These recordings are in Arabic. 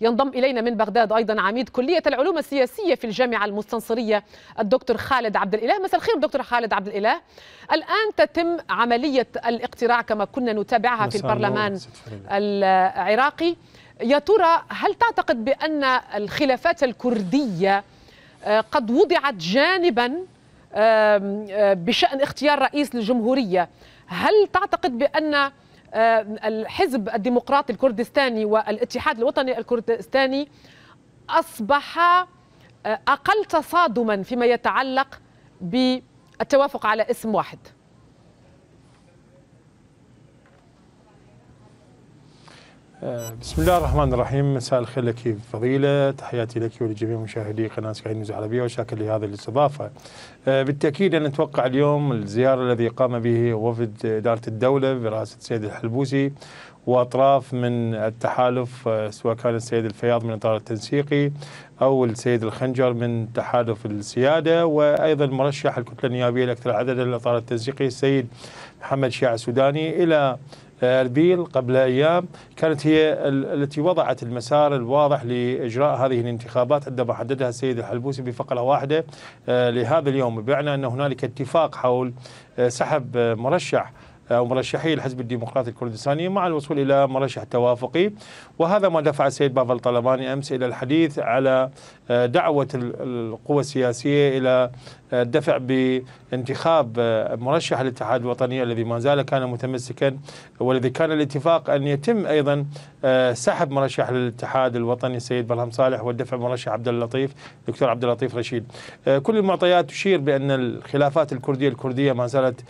ينضم إلينا من بغداد أيضا عميد كلية العلوم السياسية في الجامعة المستنصرية الدكتور خالد عبد الإله مساء الخير دكتور خالد عبد الإله الآن تتم عملية الاقتراع كما كنا نتابعها في البرلمان العراقي يا ترى هل تعتقد بأن الخلافات الكردية آه، قد وضعت جانبا آه، بشأن اختيار رئيس للجمهورية هل تعتقد بأن آه، الحزب الديمقراطي الكردستاني والاتحاد الوطني الكردستاني أصبح آه، أقل تصادما فيما يتعلق بالتوافق على اسم واحد آه، بسم الله الرحمن الرحيم مساء الخير لك فضيلة تحياتي لك ولجميع مشاهدي قناة سكاي نيوز العربية وشاكر لهذه الاستضافة آه، بالتأكيد أنا أتوقع اليوم الزيارة الذي قام به وفد إدارة الدولة برئاسة السيد الحلبوسي واطراف من التحالف آه، سواء كان السيد الفياض من اطار التنسيقي او السيد الخنجر من تحالف السياده وايضا مرشح الكتله النيابيه الاكثر عددا للاطار التنسيقي السيد محمد شيع السوداني الى اربيل قبل ايام كانت هي التي وضعت المسار الواضح لاجراء هذه الانتخابات عندما حددها السيد الحلبوسي بفقره واحده آه، لهذا اليوم بمعنى ان هنالك اتفاق حول آه، سحب آه، مرشح أو مرشحي الحزب الديمقراطي الكردستاني مع الوصول إلى مرشح توافقي وهذا ما دفع السيد بافل طلباني أمس إلى الحديث على دعوة القوى السياسية إلى الدفع بانتخاب آه، مرشح الاتحاد الوطني الذي ما زال كان متمسكا والذي كان الاتفاق ان يتم ايضا آه، سحب مرشح الاتحاد الوطني السيد برهم صالح والدفع مرشح عبد اللطيف دكتور عبد اللطيف رشيد آه، كل المعطيات تشير بان الخلافات الكرديه الكرديه ما زالت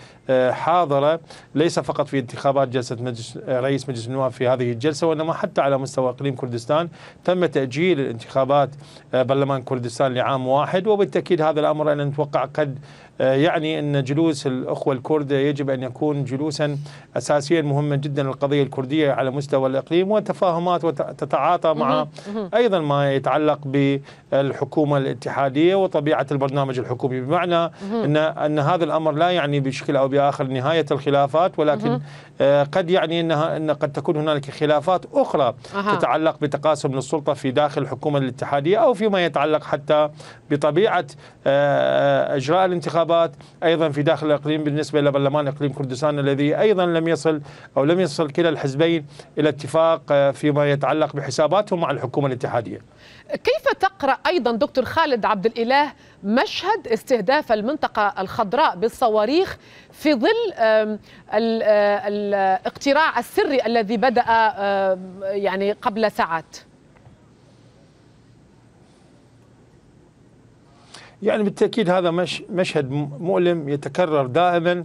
حاضره ليس فقط في انتخابات جلسه مجلس رئيس مجلس النواب في هذه الجلسه وانما حتى على مستوى اقليم كردستان تم تاجيل انتخابات برلمان كردستان لعام واحد وبالتاكيد هذا الامر ان نتوقع اتوقع قد آه، يعني أن جلوس الأخوة الكرد يجب أن يكون جلوسا أساسيا مهما جدا للقضية الكردية على مستوى الإقليم وتفاهمات وتتعاطى مع أيضا ما يتعلق بالحكومة الاتحادية وطبيعة البرنامج الحكومي بمعنى أن, أن هذا الأمر لا يعني بشكل أو بآخر نهاية الخلافات ولكن آه، قد يعني أنها أن قد تكون هنالك خلافات أخرى تتعلق بتقاسم السلطة في داخل الحكومة الاتحادية أو فيما يتعلق حتى بطبيعة آه، إجراء الانتخابات الانتخابات أيضا في داخل الإقليم بالنسبة إلى برلمان إقليم كردستان الذي أيضا لم يصل أو لم يصل كلا الحزبين إلى اتفاق آه، فيما يتعلق بحساباتهم مع الحكومة الاتحادية كيف تقرأ أيضا دكتور خالد عبد الإله مشهد استهداف المنطقة الخضراء بالصواريخ في ظل الاقتراع آه، آه، السري الذي بدأ يعني قبل ساعات يعني بالتأكيد هذا مش مشهد مؤلم يتكرر دائما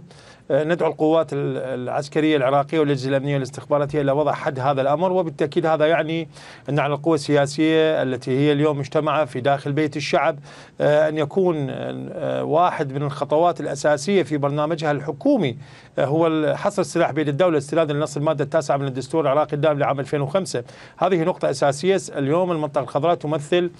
آه، ندعو القوات العسكريه العراقيه والاجهزه الامنيه والاستخباراتيه الى وضع حد هذا الامر وبالتاكيد هذا يعني ان على القوى السياسيه التي هي اليوم مجتمعه في داخل بيت الشعب آه، ان يكون آه، واحد من الخطوات الاساسيه في برنامجها الحكومي هو حصر السلاح بيد الدوله استنادا لنص الماده التاسعه من الدستور العراقي الدائم لعام 2005 هذه نقطه اساسيه اليوم المنطقه الخضراء تمثل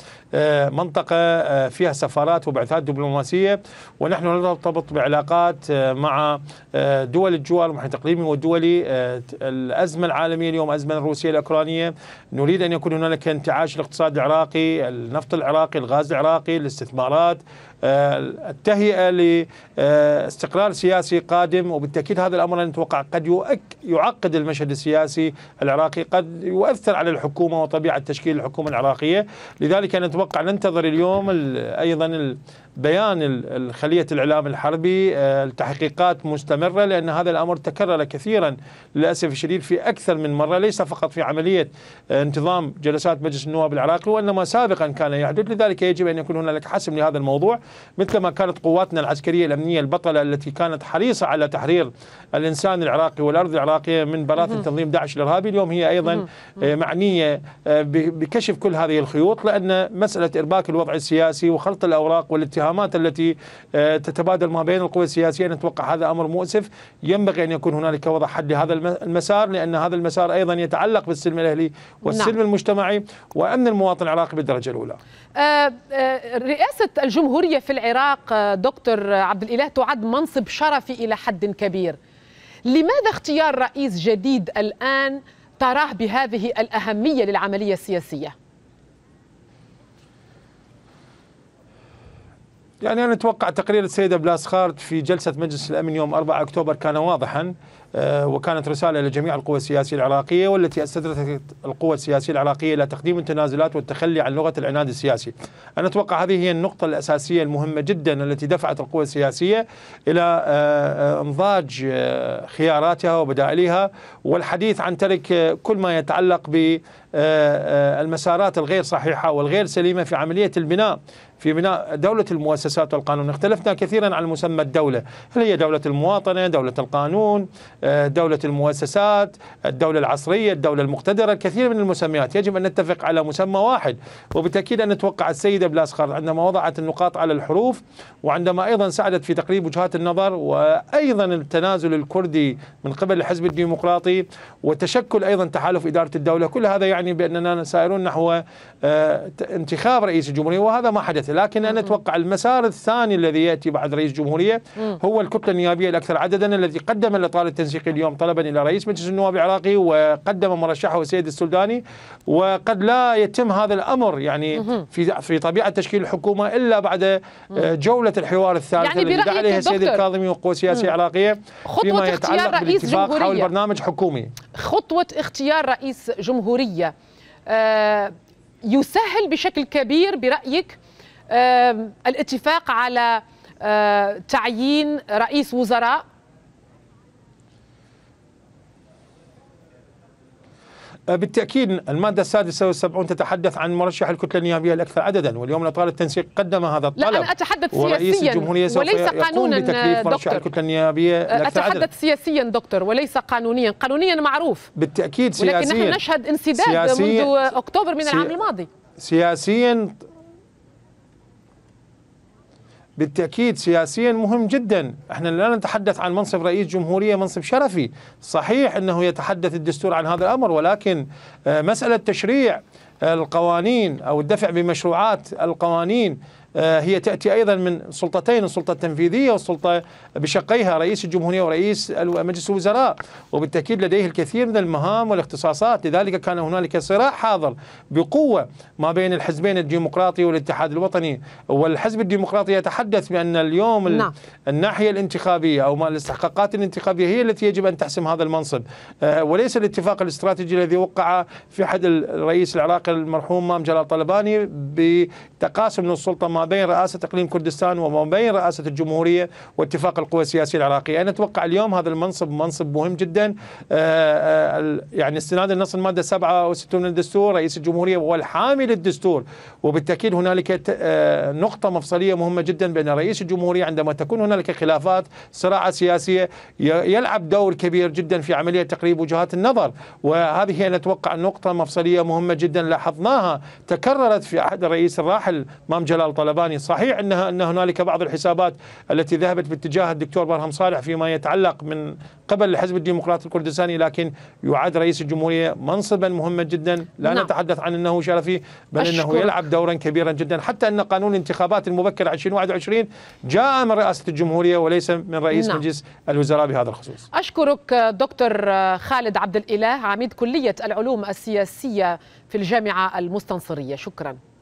منطقه فيها سفارات وبعثات دبلوماسيه ونحن نرتبط بعلاقات مع آه، دول الجوار المحيط الإقليمي ودولي آه، الأزمة العالمية اليوم أزمة الروسية الأوكرانية نريد أن يكون هنالك انتعاش الاقتصاد العراقي النفط العراقي الغاز العراقي الاستثمارات آه، التهيئة لاستقرار سياسي قادم وبالتأكيد هذا الأمر أنا أتوقع قد يعقد المشهد السياسي العراقي قد يؤثر على الحكومة وطبيعة تشكيل الحكومة العراقية لذلك أنا أتوقع ننتظر اليوم أيضا بيان خلية الإعلام الحربي آه، التحقيقات مستمرة لأن هذا الأمر تكرر كثيرا للأسف الشديد في أكثر من مرة ليس فقط في عملية آه، انتظام جلسات مجلس النواب العراقي وإنما سابقا كان يحدث لذلك يجب أن يكون هنالك حسم لهذا الموضوع مثلما كانت قواتنا العسكرية الأمنية البطلة التي كانت حريصة على تحرير الإنسان العراقي والأرض العراقية من براثن تنظيم داعش الإرهابي اليوم هي أيضا آه، معنية بكشف كل هذه الخيوط لأن مسألة إرباك الوضع السياسي وخلط الأوراق والاتهام الاتهامات التي آه، تتبادل ما بين القوى السياسية نتوقع هذا أمر مؤسف ينبغي أن يكون هنالك وضع حد لهذا المسار لأن هذا المسار أيضا يتعلق بالسلم الأهلي والسلم نعم. المجتمعي وأمن المواطن العراقي بالدرجة الأولى آه، آه، رئاسة الجمهورية في العراق دكتور عبد الإله تعد منصب شرفي إلى حد كبير لماذا اختيار رئيس جديد الآن تراه بهذه الأهمية للعملية السياسية؟ يعني أنا أتوقع تقرير السيدة خارت في جلسة مجلس الأمن يوم 4 أكتوبر كان واضحا آه، وكانت رسالة لجميع القوى السياسية العراقية والتي استدرت القوى السياسية العراقية إلى تقديم التنازلات والتخلي عن لغة العناد السياسي أنا أتوقع هذه هي النقطة الأساسية المهمة جدا التي دفعت القوى السياسية إلى آه، آه، انضاج خياراتها وبدائلها والحديث عن ترك كل ما يتعلق ب المسارات الغير صحيحة والغير سليمة في عملية البناء في بناء دولة المؤسسات والقانون اختلفنا كثيرا عن مسمى الدولة هل هي دولة المواطنة دولة القانون آه، دولة المؤسسات الدولة العصرية الدولة المقتدرة الكثير من المسميات يجب أن نتفق على مسمى واحد وبالتأكيد أن نتوقع السيدة بلاسخر عندما وضعت النقاط على الحروف وعندما أيضا ساعدت في تقريب وجهات النظر وأيضا التنازل الكردي من قبل الحزب الديمقراطي وتشكل أيضا تحالف إدارة الدولة كل هذا يعني بأننا سائرون نحو آه، انتخاب رئيس الجمهورية وهذا ما حدث لكن أنا أتوقع المسار الثاني الذي يأتي بعد رئيس الجمهورية هو الكتلة النيابية الأكثر عددا الذي قدم الإطار التنسيقي اليوم طلبا الى رئيس مجلس النواب العراقي وقدم مرشحه السيد السوداني وقد لا يتم هذا الامر يعني في في طبيعه تشكيل الحكومه الا بعد آه، جوله الحوار الثالث يعني برأيك عليها السيد الكاظمي وقوى سياسيه عراقيه فيما يتعلق بالاتفاق حول برنامج حكومي خطوه اختيار رئيس جمهوريه آه، يسهل بشكل كبير برايك الاتفاق على آه، تعيين رئيس وزراء أه، بالتأكيد المادة 76 تتحدث عن مرشح الكتلة النيابية الأكثر عددا واليوم الاطار التنسيق قدم هذا الطلب لا أنا أتحدث ورئيس سياسيا الجمهورية سوف وليس قانونا مرشح دكتور. الكتلة النيابية أه، الأكثر أتحدث عددا. سياسيا دكتور وليس قانونيا قانونيا معروف بالتأكيد سياسيا ولكن نحن نشهد انسداد منذ أكتوبر من العام الماضي سياسيا بالتأكيد سياسيا مهم جدا احنا لا نتحدث عن منصب رئيس جمهورية منصب شرفي صحيح أنه يتحدث الدستور عن هذا الأمر ولكن آه، مسألة تشريع آه، القوانين أو الدفع بمشروعات القوانين آه، هي تأتي أيضا من سلطتين السلطة التنفيذية والسلطة بشقيها رئيس الجمهورية ورئيس مجلس الوزراء وبالتأكيد لديه الكثير من المهام والاختصاصات لذلك كان هنالك صراع حاضر بقوة ما بين الحزبين الديمقراطي والاتحاد الوطني والحزب الديمقراطي يتحدث بأن اليوم نعم. الناحية الانتخابية أو ما الاستحقاقات الانتخابية هي التي يجب أن تحسم هذا المنصب آه، وليس الاتفاق الاستراتيجي الذي وقع في حد الرئيس العراقي المرحوم مام جلال طلباني بتقاسم للسلطة ما بين رئاسة إقليم كردستان وما بين رئاسة الجمهورية واتفاق القوى السياسية العراقية أنا أتوقع اليوم هذا المنصب منصب مهم جدا آه، آه، يعني استنادا لنص المادة 67 من الدستور رئيس الجمهورية هو الحامي للدستور وبالتأكيد هنالك آه، نقطة مفصلية مهمة جدا بين رئيس الجمهورية عندما تكون هنالك خلافات صراعات سياسية يلعب دور كبير جدا في عملية تقريب وجهات النظر وهذه أنا أتوقع نقطة مفصلية مهمة جدا لاحظناها تكررت في عهد الرئيس الراحل مام جلال طلال طالباني صحيح أنها أن هنالك بعض الحسابات التي ذهبت باتجاه الدكتور برهم صالح فيما يتعلق من قبل الحزب الديمقراطي الكردستاني لكن يعد رئيس الجمهورية منصبا مهما جدا لا نعم. نتحدث عن أنه شرفي بل أشكر. أنه يلعب دورا كبيرا جدا حتى أن قانون الانتخابات المبكر 2021 جاء من رئاسة الجمهورية وليس من رئيس نعم. مجلس الوزراء بهذا الخصوص أشكرك دكتور خالد عبد الإله عميد كلية العلوم السياسية في الجامعة المستنصرية شكرا